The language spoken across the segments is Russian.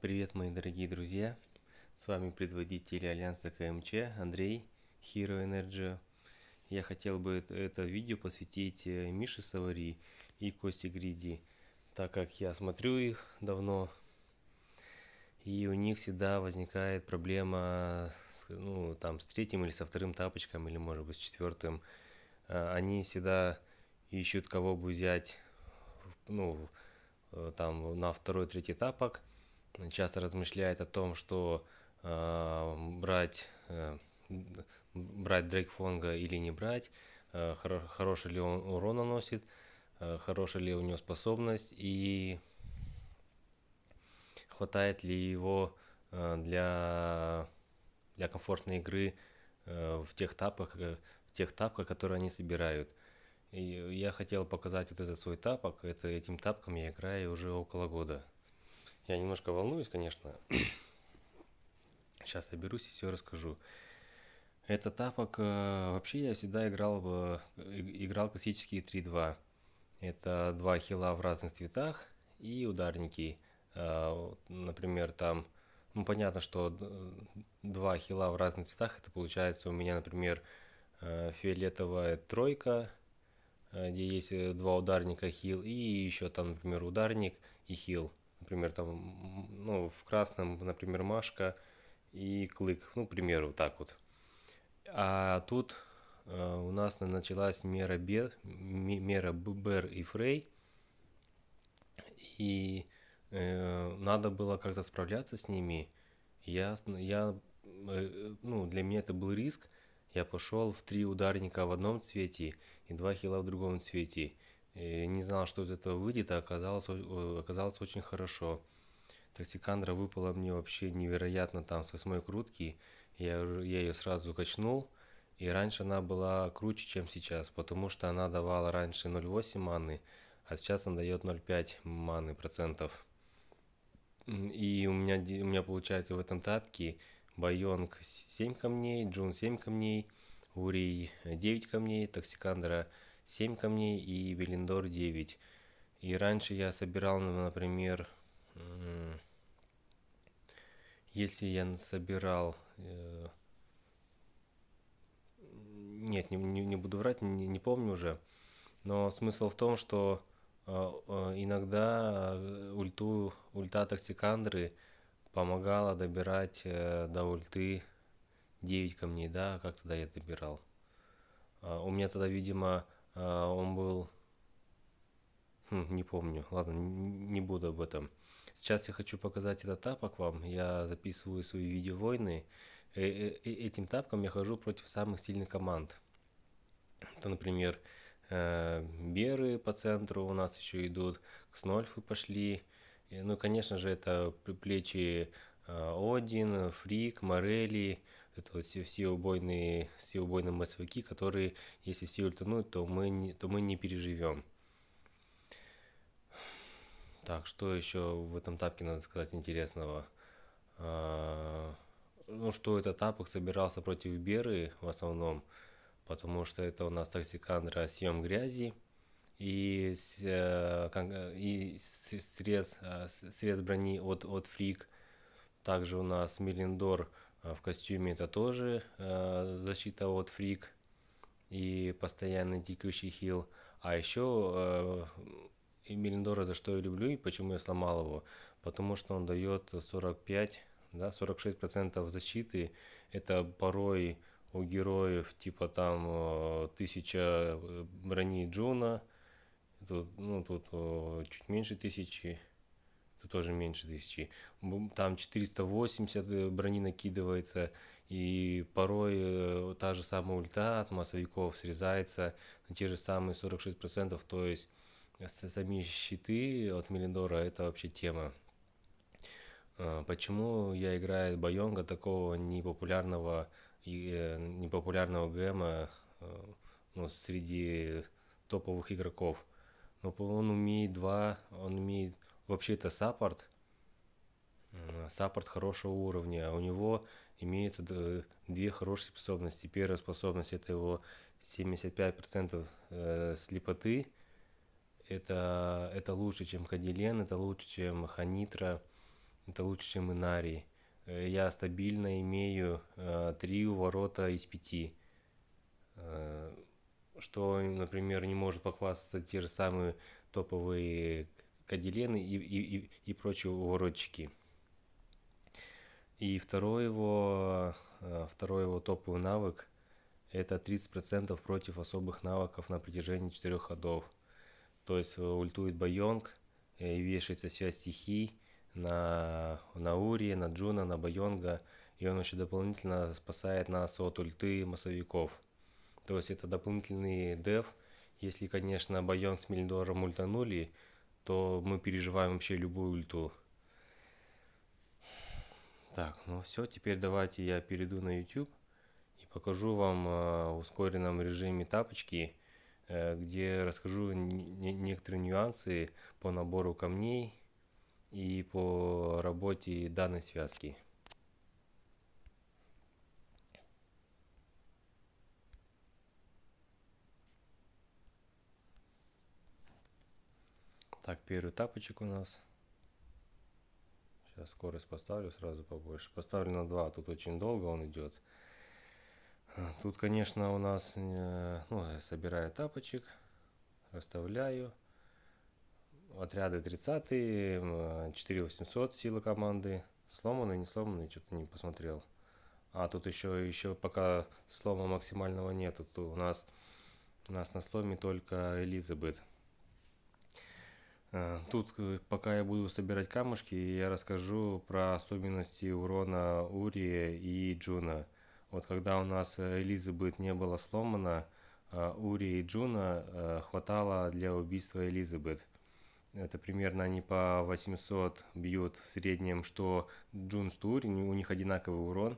Привет, мои дорогие друзья! С вами предводитель Альянса КМЧ Андрей, Hero Energy. Я хотел бы это видео посвятить э, Мише Савари и Косте Гриди, так как я смотрю их давно, и у них всегда возникает проблема ну, там, с третьим или со вторым тапочком, или, может быть, с четвертым. Э, они всегда ищут, кого бы взять ну, э, там, на второй-третий тапок – часто размышляет о том, что э, брать, э, брать Дрейкфонга или не брать, э, хор- хороший ли он урон наносит, э, хорошая ли у него способность и хватает ли его э, для, для комфортной игры э, в тех тапках, э, в тех тапках, которые они собирают. И я хотел показать вот этот свой тапок, это этим тапком я играю уже около года. Я немножко волнуюсь, конечно. Сейчас оберусь и все расскажу. Это тапок... Э, вообще я всегда играл, в, э, играл классические 3-2. Это два хила в разных цветах и ударники. Э, например, там... Ну, понятно, что два хила в разных цветах. Это получается у меня, например, фиолетовая тройка, где есть два ударника хил, и еще там, например, ударник и хил. Например, там, ну, в красном, например, Машка и Клык. Ну, к примеру, так вот. А тут э, у нас началась мера, Бе, мера Бер и Фрей. И э, надо было как-то справляться с ними. Я, я, э, ну, для меня это был риск. Я пошел в три ударника в одном цвете и два хила в другом цвете. И не знал, что из этого выйдет, а оказалось, оказалось очень хорошо. Токсикандра выпала мне вообще невероятно там с восьмой крутки. Я, я ее сразу качнул. И раньше она была круче, чем сейчас, потому что она давала раньше 0,8 маны, а сейчас она дает 0,5 маны процентов. И у меня, у меня получается в этом тапке Байонг 7 камней, Джун 7 камней, Урий 9 камней, Токсикандра 7 камней и Белиндор 9. И раньше я собирал, ну, например, если я собирал... Э, нет, не, не, не буду врать, не, не помню уже. Но смысл в том, что э, э, иногда ульту, ульта токсикандры помогала добирать до ульты 9 камней, да, как тогда я добирал. А у меня тогда, видимо, а, он был... Хм, не помню. Ладно, не буду об этом. Сейчас я хочу показать этот тапок вам. Я записываю свои видео войны. Э, э, э, этим тапком я хожу против самых сильных команд. Это, например, Беры по центру у нас еще идут, Кснольфы пошли. Ну, конечно же, это плечи один, Фрик, Морели, это вот все, все убойные, все убойные массовики, которые, если все ультанут, то мы не, то мы не переживем. Так, что еще в этом тапке надо сказать интересного? А, ну, что этот тапок собирался против Беры в основном, потому что это у нас токсикандра съем грязи и, э, и срез, а, срез брони от, от фрик – также у нас Мелиндор а, в костюме, это тоже а, защита от фрик и постоянный текущий хил. А еще э, а, Мелиндора за что я люблю и почему я сломал его. Потому что он дает 45, да, 46% защиты. Это порой у героев типа там 1000 э, брони Джуна. Тут, ну, тут чуть меньше тысячи тут тоже меньше тысячи. Там 480 э, брони накидывается, и порой э, та же самая ульта от массовиков срезается на те же самые 46%, то есть э, сами щиты от Мелиндора это вообще тема. А, почему я играю Байонга такого непопулярного и непопулярного ГМа ну, среди топовых игроков? Но ну, он умеет два, он умеет Вообще то саппорт, саппорт хорошего уровня. А у него имеется э, две хорошие способности. Первая способность это его 75% э, слепоты. Это, это лучше, чем Хадилен, это лучше, чем Ханитра, это лучше, чем Инари. Э, я стабильно имею три уворота из пяти что, например, не может похвастаться те же самые топовые кадилены и, и, и, и прочие угородчики. И второй его, э, второй его топовый навык – это 30% против особых навыков на протяжении 4 ходов. То есть э, ультует Байонг, э, и вешается вся стихий на, на Ури, на Джуна, на Байонга, и он еще дополнительно спасает нас от ульты массовиков. То есть это дополнительный деф, если, конечно, Байонг с Мельдором ультанули – что мы переживаем вообще любую ульту. Так, ну все, теперь давайте я перейду на YouTube и покажу вам а, в ускоренном режиме тапочки, э, где расскажу некоторые нюансы по набору камней и по работе данной связки. Так, первый тапочек у нас. Сейчас скорость поставлю сразу побольше. Поставлю на 2, а тут очень долго он идет. Тут, конечно, у нас, э, ну, я собираю тапочек, расставляю. Отряды 30, 4800 сила команды. Сломанный, не сломанный, что-то не посмотрел. А тут еще, еще пока слома максимального нету. Тут у нас, у нас на сломе только Элизабет. Э, тут, э, пока я буду собирать камушки, я расскажу про особенности урона Урия и Джуна. Вот когда у нас э, Элизабет не была сломана, Ури и Джуна хватало для убийства Элизабет. Это примерно они по 800 бьют в среднем, что Джун, что Ури, у них одинаковый урон.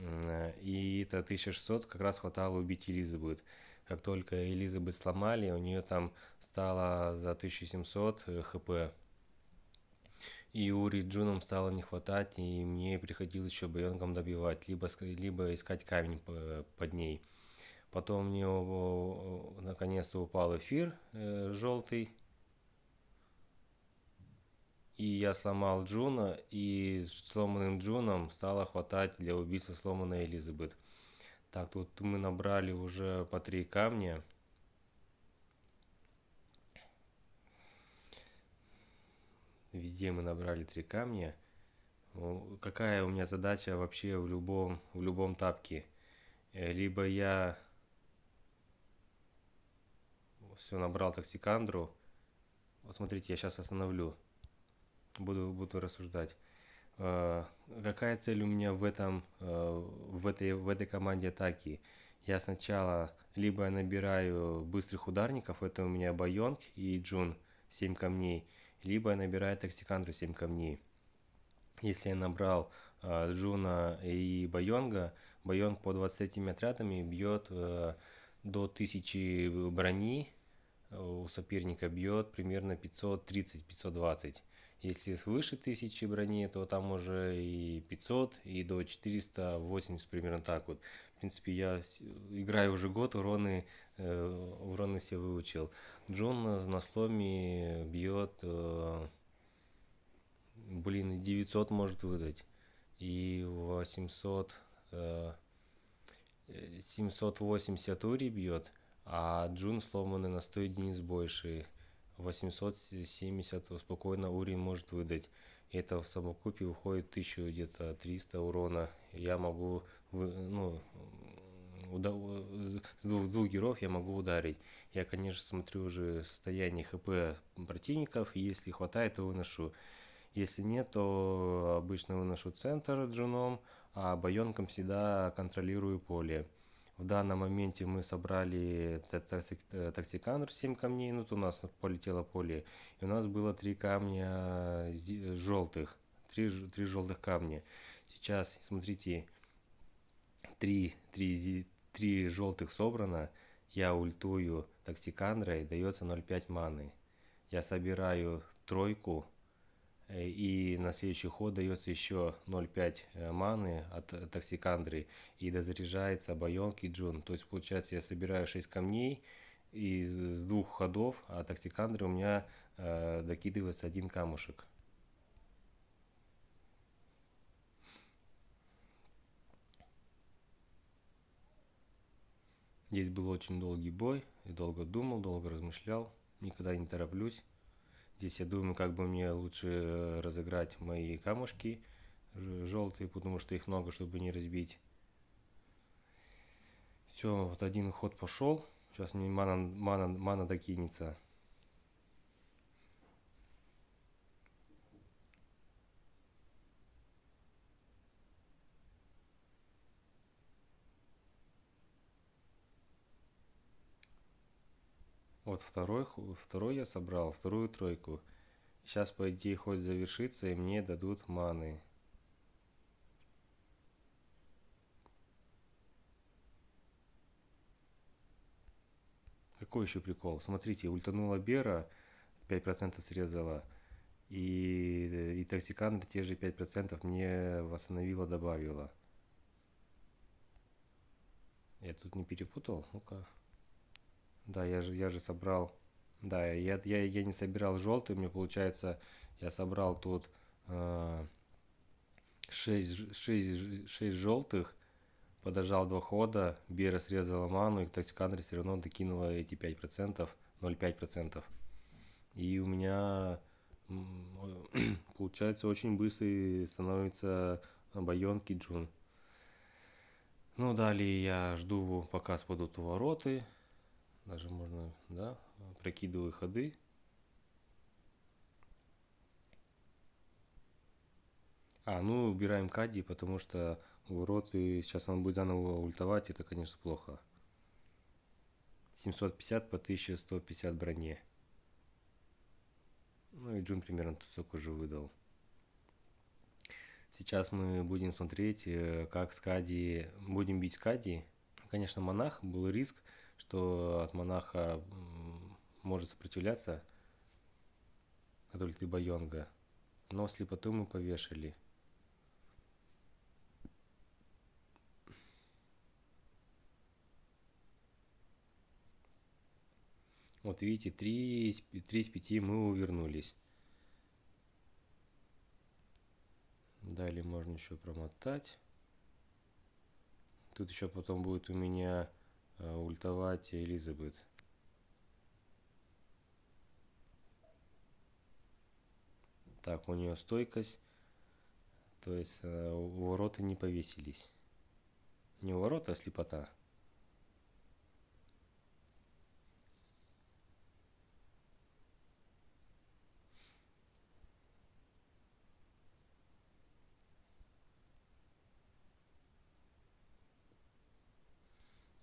И это 1600 как раз хватало убить Элизабет как только Элизабет сломали, у нее там стало за 1700 э, хп. И Ури Джуном стало не хватать, и мне приходилось еще боенком добивать, либо, либо искать камень под ней. Потом у нее наконец-то упал эфир э, желтый. И я сломал Джуна, и с сломанным Джуном стало хватать для убийства сломанной Элизабет. Так, тут мы набрали уже по три камня. Везде мы набрали три камня. Какая у меня задача вообще в любом, в любом тапке? Э, либо я все набрал токсикандру. Вот смотрите, я сейчас остановлю. Буду, буду рассуждать. Э, какая цель у меня в этом, э, в этой, в этой команде атаки. Я сначала либо набираю быстрых ударников, это у меня Байонг и Джун, 7 камней, либо я набираю токсикандры 7 камней. Если я набрал э, Джуна и Байонга, Байонг по 23 отрядами бьет до 1000 брони, у соперника бьет примерно 530-520. Если свыше 1000 брони, то там уже и 500, и до 480 примерно так вот. В принципе, я играю уже год, уроны, э, уроны все выучил. Джон с насломи бьет, э, блин, 900 может выдать, и 800... Э, 780 э, ури бьет, а Джун сломанный на 100 единиц больше. 870 спокойно Урин может выдать. И Это в совокупе выходит 1000 где-то 300 урона. Я могу, ну, уда с двух, двух героев я могу ударить. Я, конечно, смотрю уже состояние хп противников, если хватает, то выношу. Если нет, то обычно выношу центр джуном, а байонком всегда контролирую поле. В данном моменте мы собрали э, токсиканер 7 камней, ну, вот у нас полетело поле, и у нас было 3 камня э, э, желтых, 3, 3 желтых камня. Сейчас, смотрите, 3, 3, 3 желтых собрано, я ультую токсиканра и дается 0,5 маны. Я собираю тройку Э, и на следующий ход дается еще 0,5 э, маны от э, токсикандры и дозаряжается байонки джун. То есть получается я собираю 6 камней и с двух ходов, а токсикандры у меня э, докидывается один камушек. Здесь был очень долгий бой, и долго думал, долго размышлял, никогда не тороплюсь. Здесь я думаю, как бы мне лучше э, разыграть мои камушки желтые, потому что их много, чтобы не разбить. Все, вот один ход пошел. Сейчас мне мана, мана, мана докинется. Вот второй, второй я собрал, вторую тройку. Сейчас, по идее, хоть завершится, и мне дадут маны. Какой еще прикол? Смотрите, ультанула Бера, 5% срезала. И, и Токсикан те же 5% мне восстановила, добавила. Я тут не перепутал? Ну-ка. Да, я же, я же собрал... Да, я, я, я не собирал желтый, мне получается, я собрал тут э, 6, 6, 6 желтых, подождал два хода, Бера срезала ману, и Токсикандри все равно докинула эти 5%, 0,5%. И у меня получается очень быстрый становится Байон Джун, Ну, далее я жду, пока спадут вороты даже можно, да, прокидываю ходы. А, ну убираем Кади, потому что в рот, и сейчас он будет заново ультовать, это, конечно, плохо. 750 по 1150 броне. Ну и Джун примерно столько уже выдал. Сейчас мы будем смотреть, э, как с Кади... Будем бить Кади. Конечно, монах, был риск что от монаха может сопротивляться Адольты Байонга, но слепоту мы повешали. Вот видите, три 3 из пяти мы увернулись. Далее можно еще промотать. Тут еще потом будет у меня Э, ультовать Элизабет. Так, у нее стойкость. То есть э, у ворота не повесились. Не ворота, а слепота.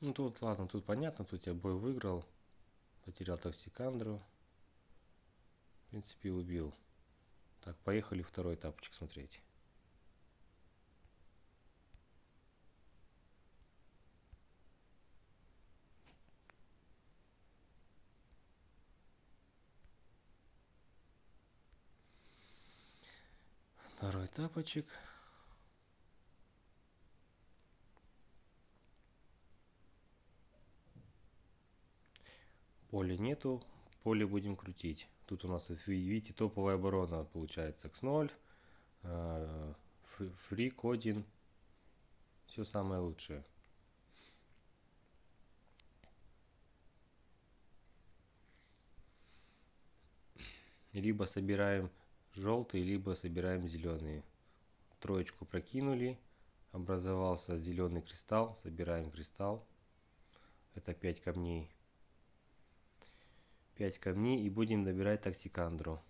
Ну тут ладно, тут понятно, тут я бой выиграл. Потерял токсикандру. В принципе, убил. Так, поехали второй этапчик смотреть. Второй тапочек. Поля нету, поле будем крутить. Тут у нас, видите, топовая оборона получается. X0, э, фри, кодин. Все самое лучшее. Либо собираем желтые, либо собираем зеленые. Троечку прокинули. Образовался зеленый кристалл. Собираем кристалл. Это 5 камней. 5 камней и будем добирать токсикандру.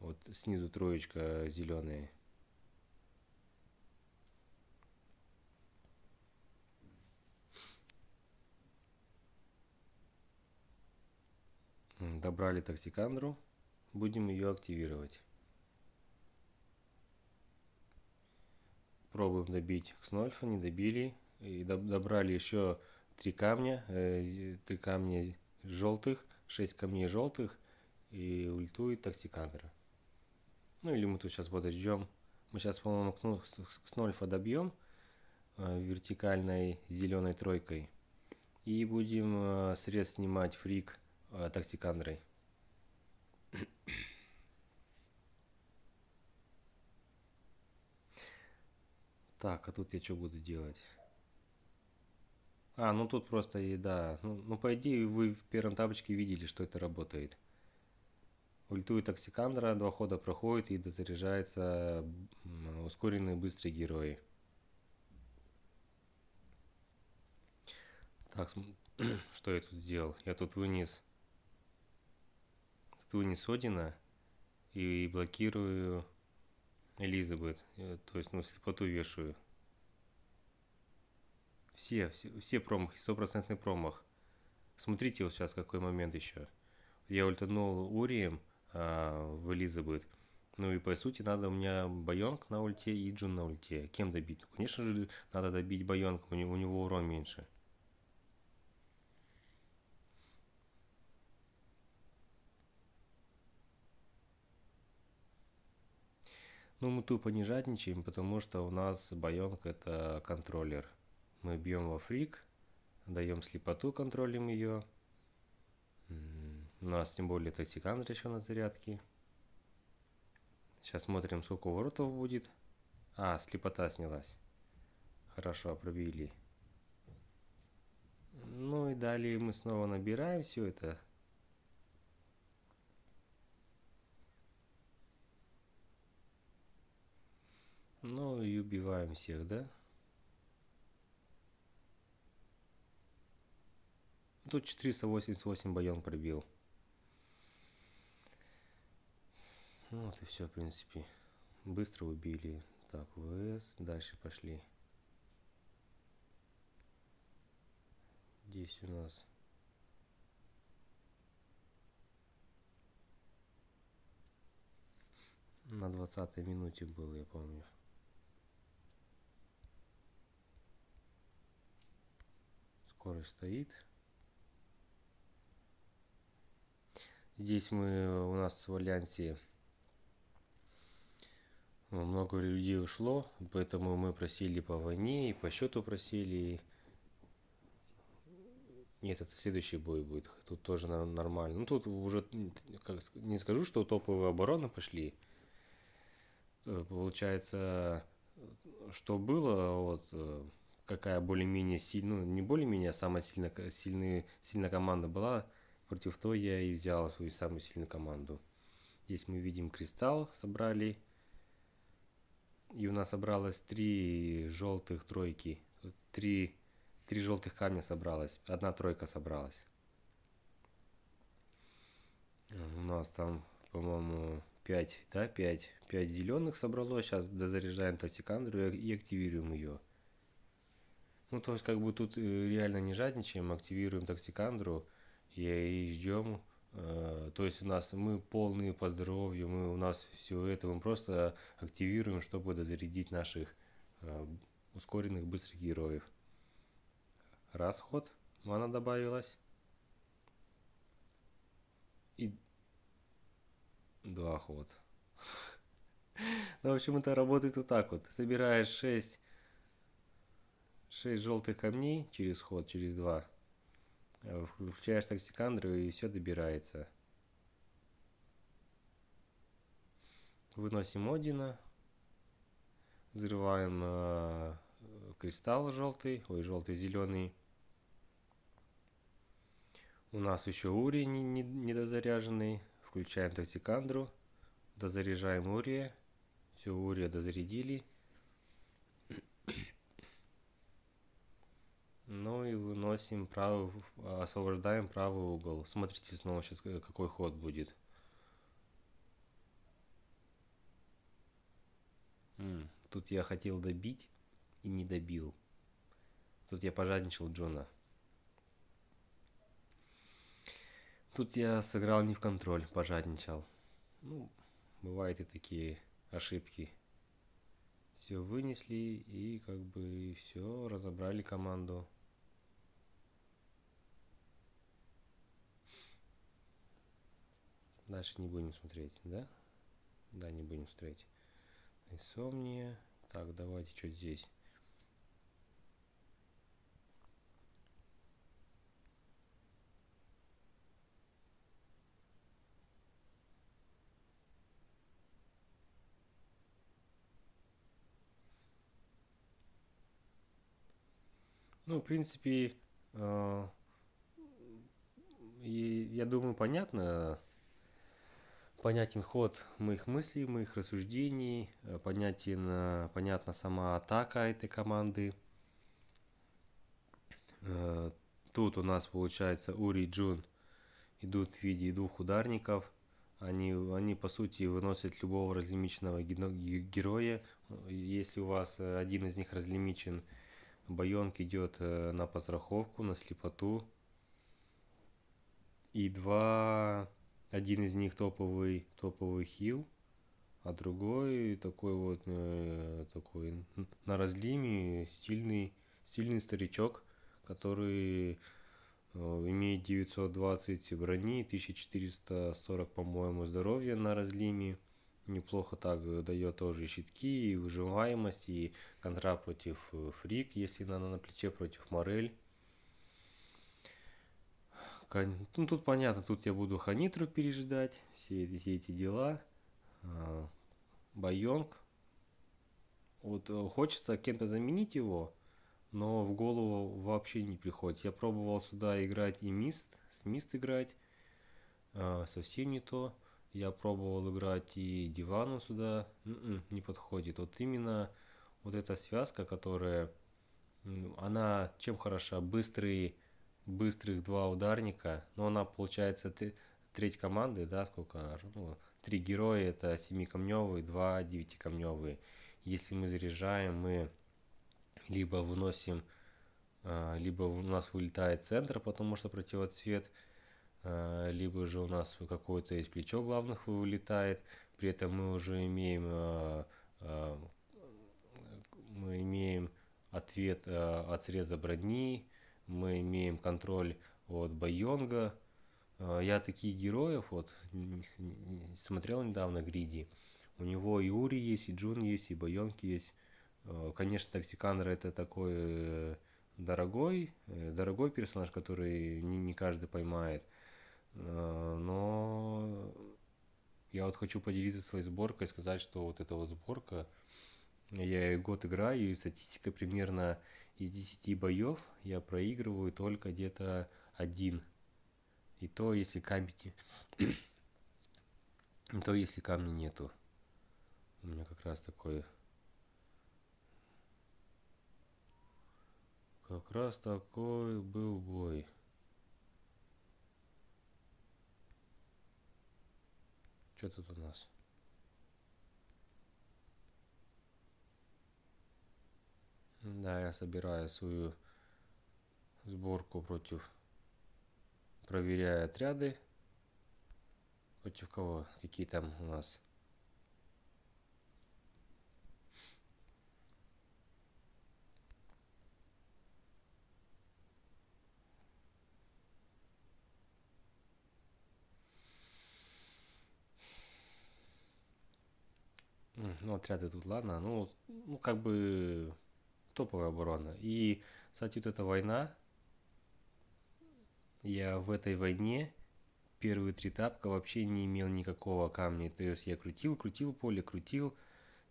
Вот снизу троечка зеленые. Добрали токсикандру. Будем ее активировать. Пробуем добить Кснольфа, не добили. И доб добрали еще три камня, э, три камня желтых 6 камней желтых и ультует токсикандра. Ну или мы тут сейчас подождем. Мы сейчас, по-моему, к Кснольфа добьем э, вертикальной зеленой тройкой. И будем э, срез снимать фрик э, токсикандрой. Так, а тут я что буду делать? А, ну тут просто еда. Ну, ну, по идее, вы в первом табличке видели, что это работает. Ультует токсикандра, два хода проходит и дозаряжается ускоренные быстрые герои. Так, что я тут сделал? Я тут вынес... Тут вынес Одина и блокирую Элизабет. Э, то есть, ну, слепоту вешаю. Все, все, все промахи, стопроцентный промах. Смотрите вот сейчас какой момент еще. Я ультанул Урием а, в Элизабет. Ну и по сути надо у меня Байонг на ульте и Джун на ульте. Кем добить? Ну, конечно же надо добить Байонг, у него, у него урон меньше. Ну мы тупо не жадничаем, потому что у нас Байонг это контроллер. Мы бьем во фрик, даем слепоту, контролим ее. У нас тем более токсикантр еще на зарядке. Сейчас смотрим, сколько воротов будет. А, слепота снялась. Хорошо, пробили. Ну и далее мы снова набираем все это. Ну и убиваем всех, да? Тут 488 Байон пробил. Ну, вот и все, в принципе. Быстро убили. Так, ВС. Дальше пошли. Здесь у нас... На 20 минуте был, я помню. Скорость стоит. Здесь мы э, у нас в Альянсе э, много людей ушло, поэтому мы просили по войне и по счету просили. Нет, это следующий бой будет. Тут тоже нормально. Ну тут уже как, не скажу, что топовые обороны пошли. Э, получается, что было, вот какая более-менее сильная, ну не более-менее, а самая сильная, сильная, сильная команда была, Против того я и взял свою самую сильную команду. Здесь мы видим кристалл, собрали. И у нас собралось три желтых тройки. Три, три желтых камня собралось. Одна тройка собралась. У нас там, по-моему, 5, да, 5. 5 зеленых собралось. Сейчас дозаряжаем токсикандру и активируем ее. Ну, то есть, как бы тут э, реально не жадничаем, активируем токсикандру и ждем. Э, то есть у нас мы полные по здоровью, мы у нас все это, мы просто активируем, чтобы дозарядить наших э, ускоренных быстрых героев. Расход, мана добавилась. И два ход. Ну, в общем, это работает вот так вот. Собираешь 6, 6 желтых камней через ход, через 2. Э, включаешь токсикандру и все добирается. Выносим Одина. Взрываем э, кристалл желтый, ой, желтый-зеленый. У нас еще Ури недозаряженный. Не, не Включаем токсикандру. Дозаряжаем Урия. Все, Урия дозарядили. Ну и выносим правый, освобождаем правый угол. Смотрите снова сейчас, э, какой ход будет. тут я хотел добить и не добил. Тут я пожадничал Джона. Тут я сыграл не в контроль, пожадничал. Ну, бывают и такие ошибки. Все вынесли и как бы все, разобрали команду. Дальше не будем смотреть, да? Да, не будем смотреть. Инсомния. Так, давайте что здесь. Ну, в принципе, э, я думаю, понятно, понятен ход моих мыслей, моих рассуждений, э, понятен, э, понятна сама атака этой команды. Э, тут у нас получается Ури и Джун идут в виде двух ударников. Они, они по сути выносят любого разлимичного героя. Если у вас один из них разлимичен, Байонг идет на поцраховку, на слепоту. И два один из них топовый, топовый хил, а другой такой вот э, такой на разлиме стильный, стильный старичок, который э, имеет 920 брони, 1440, по-моему, здоровья на разлиме. Неплохо так дает тоже щитки, и выживаемость, и контра против э, фрик, если надо на плече, против морель. Ну, тут понятно, тут я буду ханитру переждать, все, эти, все эти дела. А, Байонг. Вот э, хочется кем-то заменить его, но в голову вообще не приходит. Я пробовал сюда играть и мист, с мист играть, а, совсем не то. Я пробовал играть и дивану сюда, м-м, не подходит. Вот именно вот эта связка, которая, она чем хороша? Быстрый быстрых два ударника, но она получается треть команды, да, сколько, ну, три героя, это семикамневые, два девятикамневые. Если мы заряжаем, мы либо выносим, э, либо у нас вылетает центр, потому что противоцвет, э, либо же у нас какое-то из плечо главных вылетает, при этом мы уже имеем э, мы имеем ответ от среза брони, мы имеем контроль от Байонга. Э, я таких героев вот смотрел недавно Гриди. У него и Ури есть, и Джун есть, и Байонг есть. Э, конечно, Токсикандра это такой э, дорогой, дорогой персонаж, который не, не каждый поймает. Но я вот хочу поделиться своей сборкой и сказать, что вот эта вот сборка, я год играю, и статистика примерно из 10 боев я проигрываю только где-то один. И то, если камни... И то, если камня нету. У меня как раз такое... Как раз такой был бой. Что тут у нас? Да, я собираю свою сборку против... Проверяю отряды. Против кого? Какие там у нас? Ну, отряды тут, ладно. Ну, ну как бы топовая оборона. И, кстати, вот эта война, я в этой войне первые три тапка вообще не имел никакого камня. То есть я крутил, крутил поле, крутил.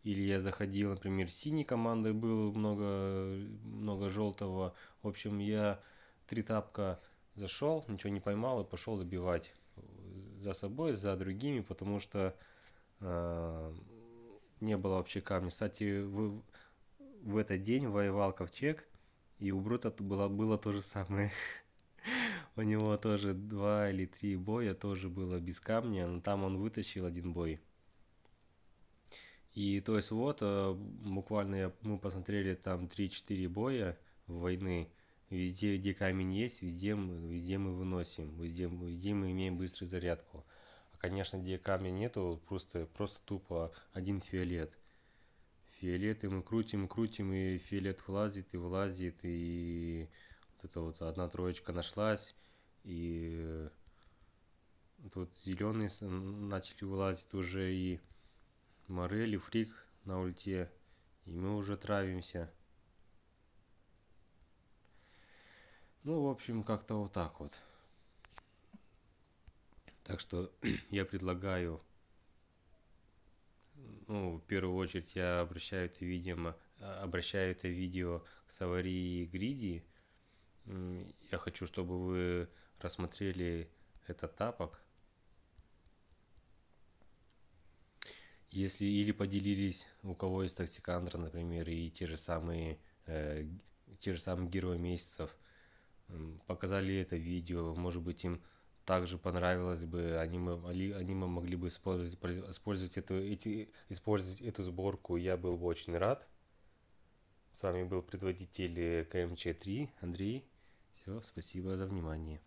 Или я заходил, например, синей командой было много, много желтого. В общем, я три тапка зашел, ничего не поймал и пошел добивать за собой, за другими, потому что э, не было вообще камня. Кстати, вы, в этот день воевал Ковчег, и у Брута было, было то же самое. у него тоже два или три боя тоже было без камня, но там он вытащил один бой. И то есть вот, э, буквально мы посмотрели там 3-4 боя войны, везде, где камень есть, везде, везде мы выносим, везде, везде мы имеем быструю зарядку. А, конечно, где камня нету, просто, просто тупо один фиолет – фиолет, и мы крутим, крутим, и фиолет влазит, и влазит, и вот это вот одна троечка нашлась, и тут зеленые начали вылазить уже, и морель, и фрик на ульте, и мы уже травимся. Ну, в общем, как-то вот так вот. Так что я предлагаю ну, в первую очередь я обращаю это, видимо, а, обращаю это видео к Саварии и Гриди. Я хочу, чтобы вы рассмотрели этот тапок. Если или поделились, у кого есть токсикандра, например, и те же самые, э, те же самые герои месяцев, показали это видео, может быть им также понравилось бы, они, мы они мы могли бы использовать, использовать, эту, эти, использовать эту сборку, я был бы очень рад. С вами был предводитель э, КМЧ-3 Андрей. Все, спасибо за внимание.